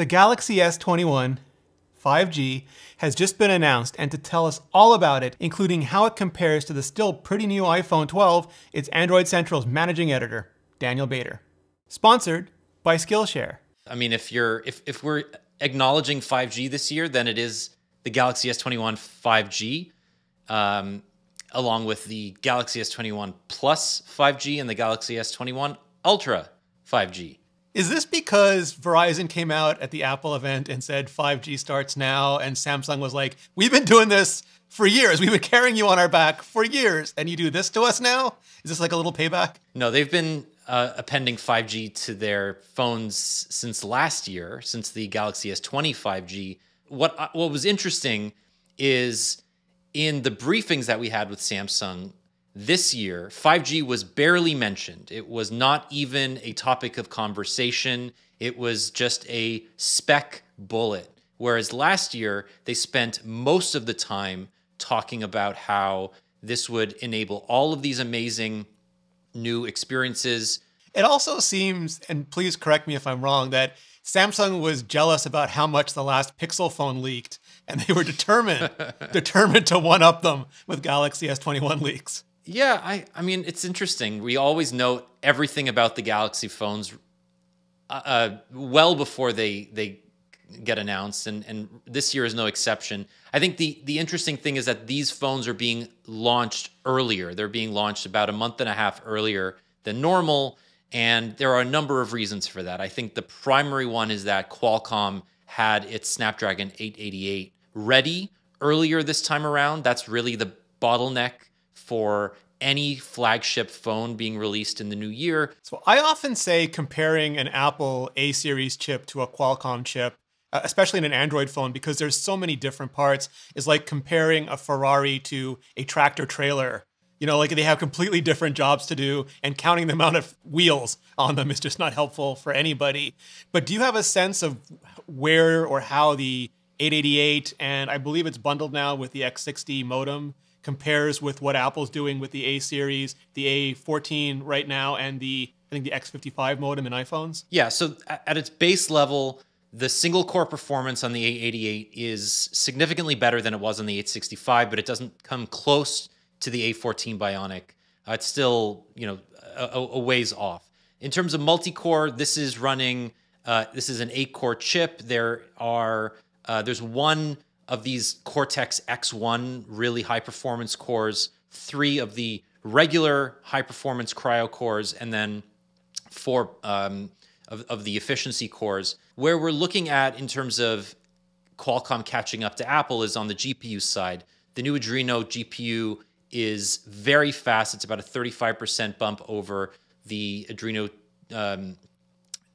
The Galaxy S21 5G has just been announced and to tell us all about it, including how it compares to the still pretty new iPhone 12, it's Android Central's managing editor, Daniel Bader. Sponsored by Skillshare. I mean, if you're if if we're acknowledging 5G this year, then it is the Galaxy S21 5G, um, along with the Galaxy S21 Plus 5G and the Galaxy S21 Ultra 5G. Is this because Verizon came out at the Apple event and said 5G starts now, and Samsung was like, we've been doing this for years. We've been carrying you on our back for years, and you do this to us now? Is this like a little payback? No, they've been uh, appending 5G to their phones since last year, since the Galaxy S20 5G. What uh, what was interesting is in the briefings that we had with Samsung, this year, 5G was barely mentioned. It was not even a topic of conversation. It was just a spec bullet. Whereas last year, they spent most of the time talking about how this would enable all of these amazing new experiences. It also seems, and please correct me if I'm wrong, that Samsung was jealous about how much the last Pixel phone leaked, and they were determined, determined to one up them with Galaxy S21 leaks. Yeah, I, I mean, it's interesting. We always know everything about the Galaxy phones uh, uh, well before they they get announced, and and this year is no exception. I think the the interesting thing is that these phones are being launched earlier. They're being launched about a month and a half earlier than normal, and there are a number of reasons for that. I think the primary one is that Qualcomm had its Snapdragon 888 ready earlier this time around. That's really the bottleneck for any flagship phone being released in the new year. So I often say comparing an Apple A series chip to a Qualcomm chip, uh, especially in an Android phone, because there's so many different parts, is like comparing a Ferrari to a tractor trailer. You know, like they have completely different jobs to do, and counting the amount of wheels on them is just not helpful for anybody. But do you have a sense of where or how the 888 and I believe it's bundled now with the X60 modem compares with what Apple's doing with the A series, the A14 right now, and the I think the X55 modem in iPhones. Yeah, so at its base level, the single core performance on the A88 is significantly better than it was on the 865, but it doesn't come close to the A14 Bionic. Uh, it's still you know a, a, ways off. In terms of multi-core, this is running. Uh, this is an eight-core chip. There are uh, there's one of these Cortex X1 really high performance cores, three of the regular high performance cryo cores, and then four um, of, of the efficiency cores. Where we're looking at in terms of Qualcomm catching up to Apple is on the GPU side. The new Adreno GPU is very fast. It's about a 35% bump over the Adreno um,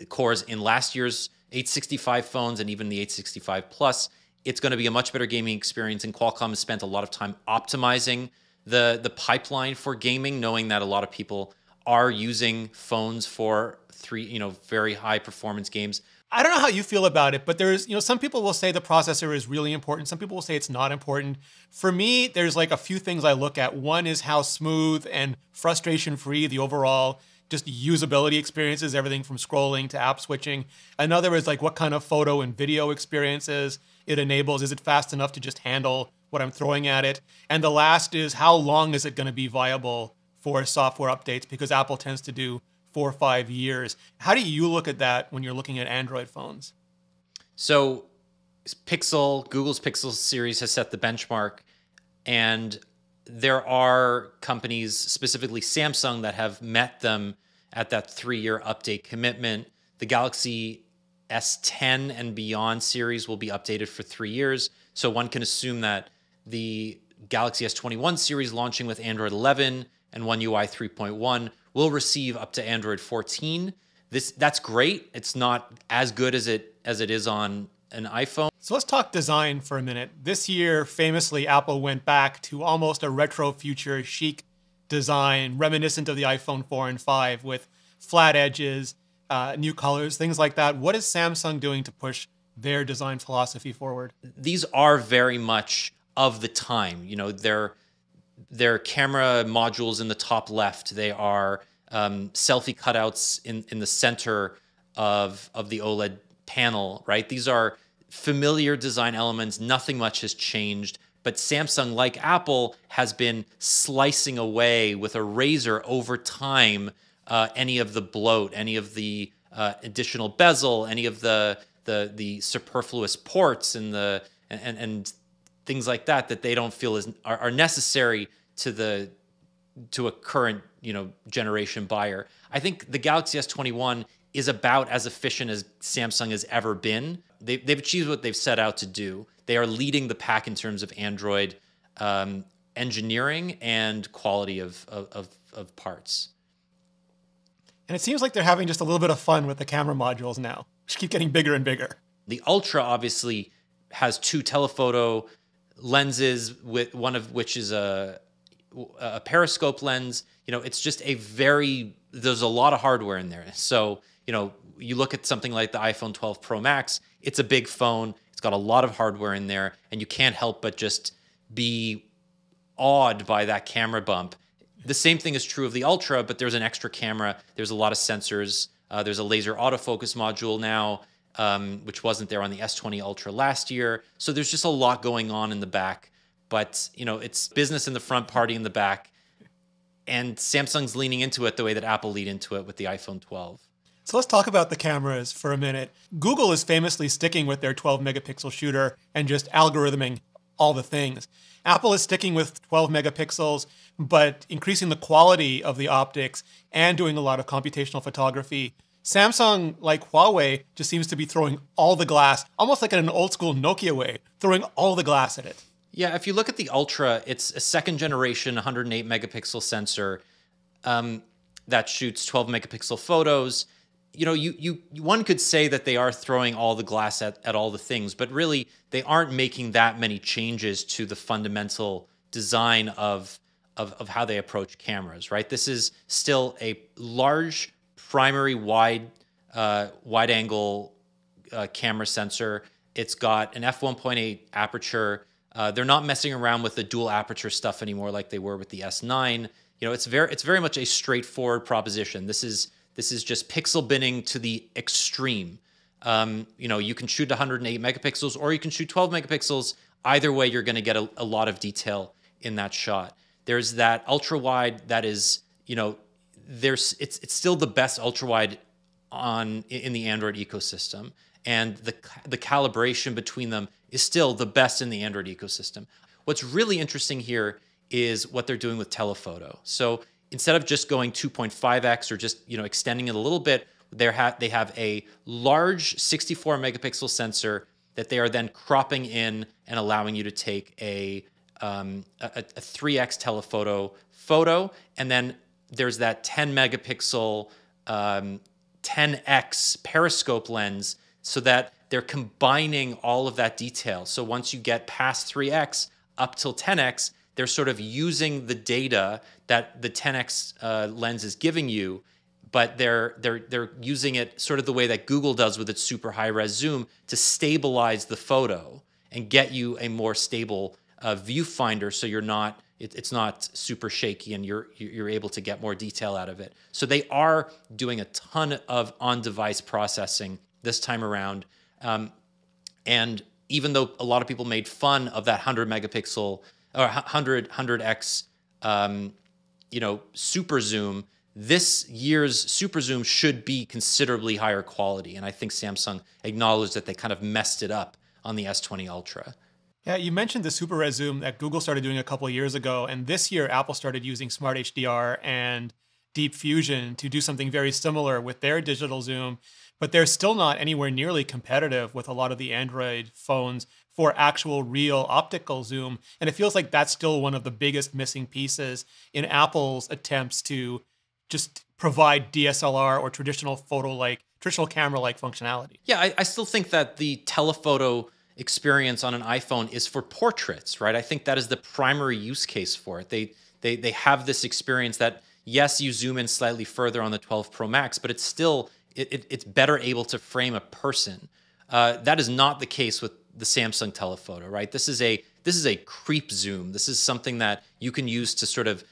cores in last year's 865 phones and even the 865 Plus. It's going to be a much better gaming experience, and Qualcomm has spent a lot of time optimizing the the pipeline for gaming, knowing that a lot of people are using phones for three, you know, very high performance games. I don't know how you feel about it, but there's, you know, some people will say the processor is really important. Some people will say it's not important. For me, there's like a few things I look at. One is how smooth and frustration free the overall just usability experiences, everything from scrolling to app switching. Another is like what kind of photo and video experiences it enables. Is it fast enough to just handle what I'm throwing at it? And the last is how long is it going to be viable for software updates? Because Apple tends to do four or five years. How do you look at that when you're looking at Android phones? So, Pixel, Google's Pixel series has set the benchmark. And there are companies, specifically Samsung, that have met them at that three year update commitment. The Galaxy S10 and beyond series will be updated for three years. So one can assume that the Galaxy S21 series launching with Android 11 and One UI 3.1 will receive up to Android 14. This that's great. It's not as good as it as it is on an iPhone. So let's talk design for a minute. This year, famously, Apple went back to almost a retro future chic design, reminiscent of the iPhone 4 and 5 with flat edges, uh, new colors, things like that. What is Samsung doing to push their design philosophy forward? These are very much of the time. You know, they're their camera modules in the top left. They are um, selfie cutouts in, in the center of of the OLED panel, right? These are familiar design elements, nothing much has changed. But Samsung, like Apple, has been slicing away with a razor over time uh, any of the bloat, any of the uh, additional bezel, any of the the the superfluous ports and the and and things like that that they don't feel is are, are necessary to the to a current you know generation buyer. I think the Galaxy S21 is about as efficient as Samsung has ever been. They, have achieved what they've set out to do. They are leading the pack in terms of Android um, engineering and quality of, of, of parts. And it seems like they're having just a little bit of fun with the camera modules now. Just keep getting bigger and bigger. The Ultra obviously has two telephoto lenses, with one of which is a a periscope lens. You know, it's just a very there's a lot of hardware in there. So you know, you look at something like the iPhone 12 Pro Max, it's a big phone, it's got a lot of hardware in there, and you can't help but just be awed by that camera bump. The same thing is true of the Ultra, but there's an extra camera, there's a lot of sensors, uh, there's a laser autofocus module now. Um, which wasn't there on the S20 Ultra last year. So there's just a lot going on in the back, but you know it's business in the front, party in the back, and Samsung's leaning into it the way that Apple leaned into it with the iPhone 12. So let's talk about the cameras for a minute. Google is famously sticking with their 12 megapixel shooter and just algorithming all the things. Apple is sticking with 12 megapixels, but increasing the quality of the optics and doing a lot of computational photography. Samsung, like Huawei, just seems to be throwing all the glass, almost like in an old school Nokia way, throwing all the glass at it. Yeah, if you look at the Ultra, it's a second generation 108 megapixel sensor um, that shoots 12 megapixel photos you know, you, you one could say that they are throwing all the glass at, at all the things, but really they aren't making that many changes to the fundamental design of, of, of how they approach cameras, right? This is still a large primary wide uh, wide angle uh, camera sensor. It's got an f1.8 aperture. Uh, they're not messing around with the dual aperture stuff anymore like they were with the S9. You know, it's very it's very much a straightforward proposition. This is this is just pixel binning to the extreme. Um, you know, you can shoot 108 megapixels or you can shoot 12 megapixels. Either way, you're going to get a, a lot of detail in that shot. There's that ultra wide that is, you know, there's it's it's still the best ultra wide on in the Android ecosystem, and the the calibration between them is still the best in the Android ecosystem. What's really interesting here is what they're doing with telephoto. So instead of just going 2.5x or just you know extending it a little bit, they have they have a large 64 megapixel sensor that they are then cropping in and allowing you to take a um, a, a 3x telephoto photo, and then there's that 10 megapixel um, 10x periscope lens so that they're combining all of that detail. So once you get past 3x up till 10x, they're sort of using the data that the 10x uh, lens is giving you but they're they're they're using it sort of the way that Google does with its super high res zoom to stabilize the photo and get you a more stable uh, viewfinder so you're not it, it's not super shaky and you're you're able to get more detail out of it so they are doing a ton of on device processing this time around um, and even though a lot of people made fun of that 100 megapixel or 100 100x um, you know super zoom this year's super zoom should be considerably higher quality and i think samsung acknowledged that they kind of messed it up on the s20 ultra yeah, you mentioned the super res zoom that Google started doing a couple years ago, and this year Apple started using Smart HDR and Deep Fusion to do something very similar with their digital zoom, but they're still not anywhere nearly competitive with a lot of the Android phones for actual real optical zoom. And it feels like that's still one of the biggest missing pieces in Apple's attempts to just provide DSLR or traditional photo like traditional camera like functionality. Yeah, I, I, still think that the telephoto experience on an iPhone is for portraits, right? I think that is the primary use case for it. They they they have this experience that yes, you zoom in slightly further on the 12 Pro Max, but it's still it, it, it's better able to frame a person. Uh, that is not the case with the Samsung telephoto, right? This is a this is a creep zoom. This is something that you can use to sort of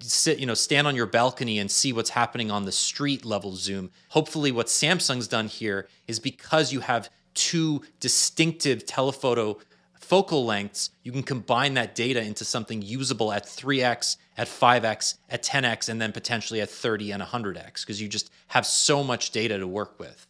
sit, you know, stand on your balcony and see what's happening on the street level zoom. Hopefully what Samsung's done here is because you have two distinctive telephoto focal lengths, you can combine that data into something usable at 3x, at 5x, at 10x, and then potentially at 30 and 100x because you just have so much data to work with.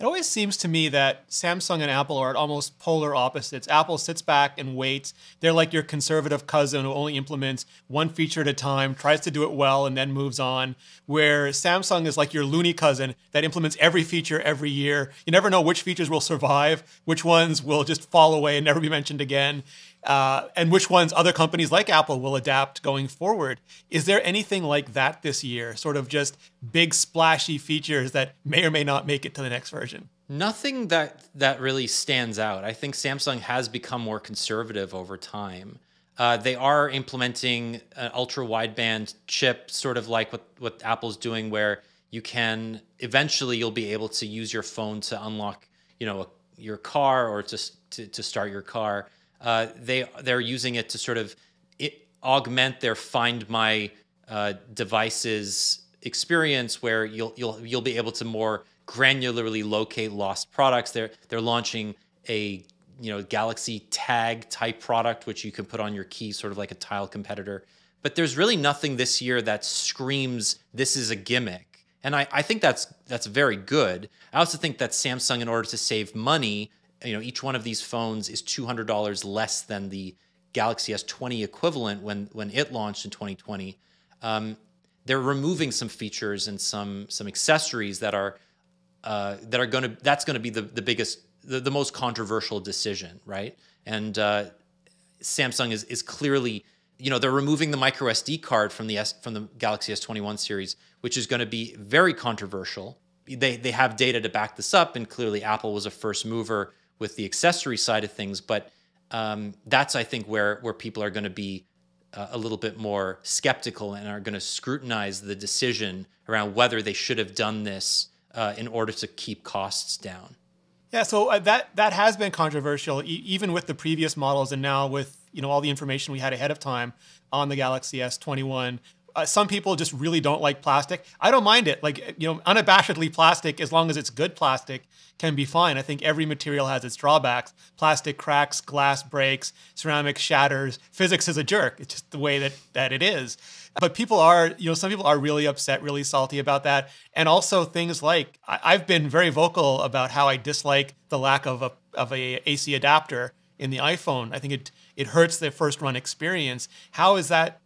It always seems to me that Samsung and Apple are at almost polar opposites. Apple sits back and waits. They're like your conservative cousin who only implements one feature at a time, tries to do it well, and then moves on. Where Samsung is like your loony cousin that implements every feature every year. You never know which features will survive, which ones will just fall away and never be mentioned again uh, and which ones other companies like Apple will adapt going forward. Is there anything like that this year? Sort of just big splashy features that may or may not make it to the next version? Nothing that that really stands out. I think Samsung has become more conservative over time. Uh, they are implementing an ultra wideband chip, sort of like what what Apple's doing, where you can eventually you'll be able to use your phone to unlock, you know, a, your car or just to, to start your car. Uh, they they're using it to sort of it, augment their Find My uh, devices experience, where you'll you'll you'll be able to more granularly locate lost products. They're they're launching a you know Galaxy Tag type product, which you can put on your key, sort of like a Tile competitor. But there's really nothing this year that screams this is a gimmick. And I, I think that's that's very good. I also think that Samsung, in order to save money you know each one of these phones is $200 less than the Galaxy S20 equivalent when when it launched in 2020. Um, they're removing some features and some some accessories that are uh, that are going to that's going to be the the biggest the, the most controversial decision, right? And uh, Samsung is is clearly you know they're removing the micro SD card from the S from the Galaxy S21 series, which is going to be very controversial. They they have data to back this up, and clearly Apple was a first mover with the accessory side of things. But um, that's, I think, where where people are going to be uh, a little bit more skeptical and are going to scrutinize the decision around whether they should have done this uh, in order to keep costs down. Yeah, so uh, that that has been controversial, e- even with the previous models, and now with you know all the information we had ahead of time on the Galaxy S21. Uh, some people just really don't like plastic. I don't mind it. Like, you know, unabashedly plastic, as long as it's good plastic, can be fine. I think every material has its drawbacks. Plastic cracks, glass breaks, ceramic shatters. Physics is a jerk. It's just the way that, that it is. But people are, you know, some people are really upset, really salty about that. And also things like, I, I've been very vocal about how I dislike the lack of a, of a AC adapter in the iPhone. I think it, it hurts the first run experience. How is that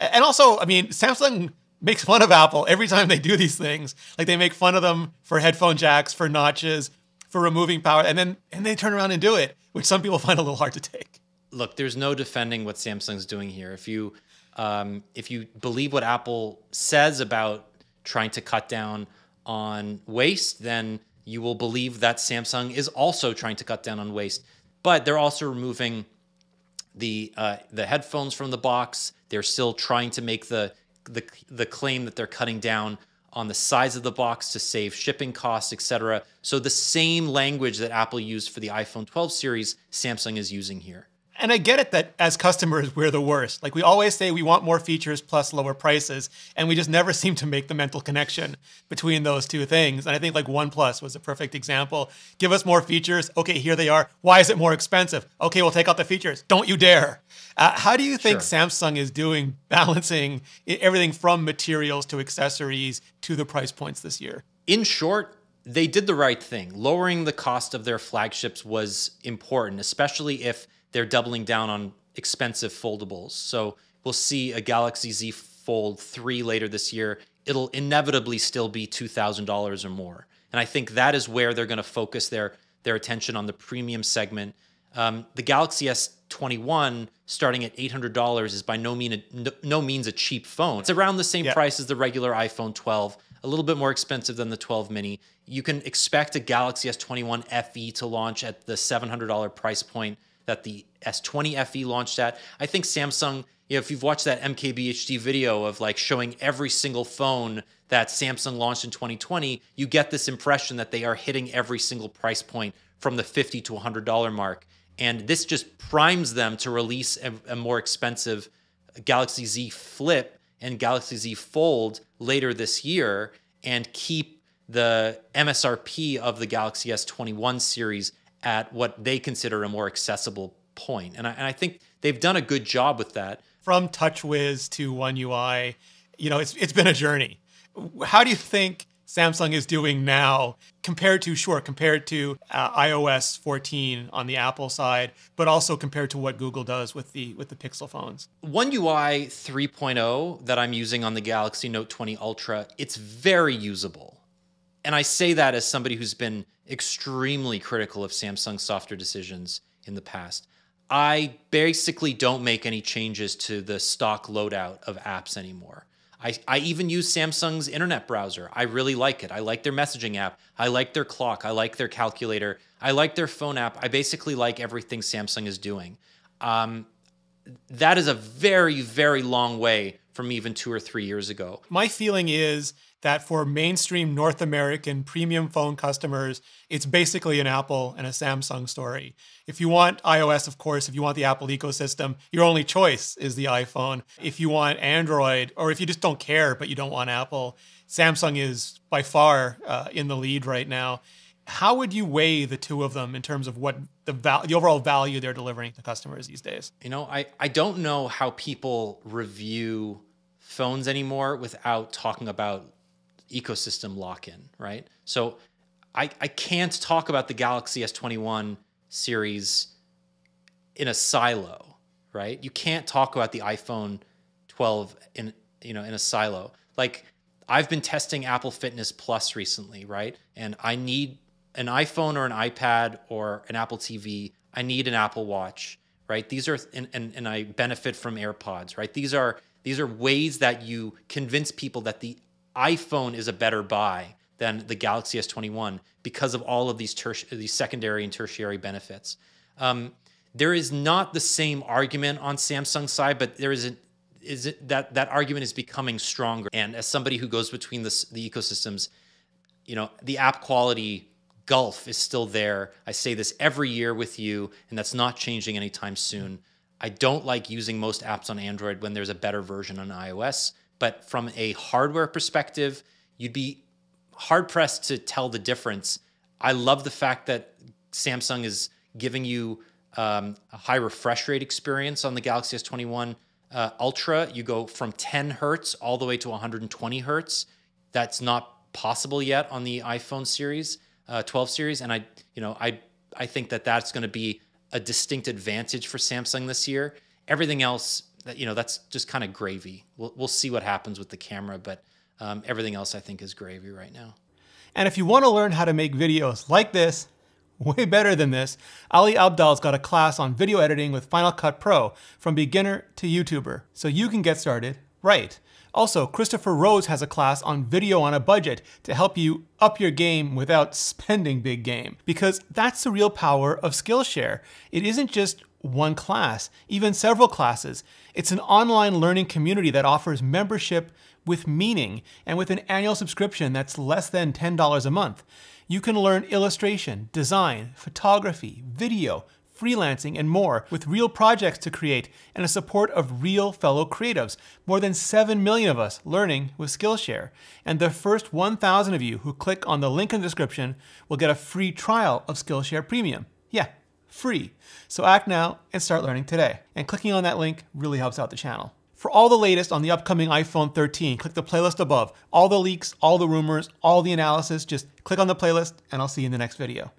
and also, I mean, Samsung makes fun of Apple every time they do these things. Like they make fun of them for headphone jacks, for notches, for removing power, and then and they turn around and do it, which some people find a little hard to take. Look, there's no defending what Samsung's doing here. If you um, if you believe what Apple says about trying to cut down on waste, then you will believe that Samsung is also trying to cut down on waste. But they're also removing the uh, the headphones from the box. They're still trying to make the, the the claim that they're cutting down on the size of the box to save shipping costs, etc. So the same language that Apple used for the iPhone 12 series, Samsung is using here and I get it that as customers, we're the worst. Like we always say we want more features plus lower prices, and we just never seem to make the mental connection between those two things. And I think like OnePlus was a perfect example. Give us more features. Okay, here they are. Why is it more expensive? Okay, we'll take out the features. Don't you dare. Uh, how do you think sure. Samsung is doing balancing everything from materials to accessories to the price points this year? In short, they did the right thing. Lowering the cost of their flagships was important, especially if they're doubling down on expensive foldables. So we'll see a Galaxy Z Fold 3 later this year. It'll inevitably still be $2,000 or more. And I think that is where they're going to focus their, their attention on the premium segment. Um, the Galaxy S21 starting at $800 is by no, mean no, no means a cheap phone. It's around the same yeah. price as the regular iPhone 12, a little bit more expensive than the 12 mini. You can expect a Galaxy S21 FE to launch at the $700 price point that the S20 FE launched at. I think Samsung, you know, if you've watched that MKBHD video of like showing every single phone that Samsung launched in 2020, you get this impression that they are hitting every single price point from the 50 to $100 mark. And this just primes them to release a, a more expensive Galaxy Z Flip and Galaxy Z Fold later this year and keep the MSRP of the Galaxy S21 series at what they consider a more accessible point. And I, and I think they've done a good job with that. From TouchWiz to One UI, you know, it's, it's been a journey. How do you think Samsung is doing now compared to, sure, compared to uh, iOS 14 on the Apple side, but also compared to what Google does with the, with the Pixel phones? One UI 3.0 that I'm using on the Galaxy Note 20 Ultra, it's very usable and I say that as somebody who's been extremely critical of Samsung's software decisions in the past. I basically don't make any changes to the stock loadout of apps anymore. I, I even use Samsung's internet browser. I really like it. I like their messaging app. I like their clock. I like their calculator. I like their phone app. I basically like everything Samsung is doing. Um, that is a very, very long way from even two or three years ago. My feeling is that for mainstream North American premium phone customers, it's basically an Apple and a Samsung story. If you want iOS, of course, if you want the Apple ecosystem, your only choice is the iPhone. If you want Android, or if you just don't care but you don't want Apple, Samsung is by far uh, in the lead right now. How would you weigh the two of them in terms of what the, val- the overall value they're delivering to customers these days? You know, I, I don't know how people review phones anymore without talking about ecosystem lock in, right? So I, I can't talk about the Galaxy S21 series in a silo, right? You can't talk about the iPhone 12 in you know in a silo. Like I've been testing Apple Fitness Plus recently, right? And I need an iPhone or an iPad or an Apple TV. I need an Apple Watch, right? These are and, and, and I benefit from AirPods, right? These are these are ways that you convince people that the iPhone is a better buy than the Galaxy S21 because of all of these, terti- these secondary and tertiary benefits. Um, there is not the same argument on Samsung's side, but there is an, is it that that argument is becoming stronger. And as somebody who goes between the ecosystems, you know the app quality gulf is still there. I say this every year with you, and that's not changing anytime soon. I don't like using most apps on Android when there's a better version on iOS. But from a hardware perspective, you'd be hard pressed to tell the difference. I love the fact that Samsung is giving you um, a high refresh rate experience on the Galaxy S21 uh, Ultra. You go from 10 hertz all the way to 120 hertz. That's not possible yet on the iPhone series, uh, 12 series, and I, you know, I I think that that's going to be a distinct advantage for Samsung this year. Everything else that you know that's just kind of gravy. We'll we'll see what happens with the camera, but um, everything else I think is gravy right now. And if you want to learn how to make videos like this, way better than this, Ali Abdal's got a class on video editing with Final Cut Pro from beginner to YouTuber, so you can get started right. Also, Christopher Rose has a class on video on a budget to help you up your game without spending big game. Because that's the real power of Skillshare. It isn't just one class, even several classes. It's an online learning community that offers membership with meaning and with an annual subscription that's less than $10 a month. You can learn illustration, design, photography, video, freelancing, and more with real projects to create and a support of real fellow creatives. More than 7 million of us learning with Skillshare. And the first 1,000 of you who click on the link in the description will get a free trial of Skillshare Premium. Yeah, free. So act now and start learning today. And clicking on that link really helps out the channel. For all the latest on the upcoming iPhone 13, click the playlist above. All the leaks, all the rumors, all the analysis, just click on the playlist and I'll see you in the next video.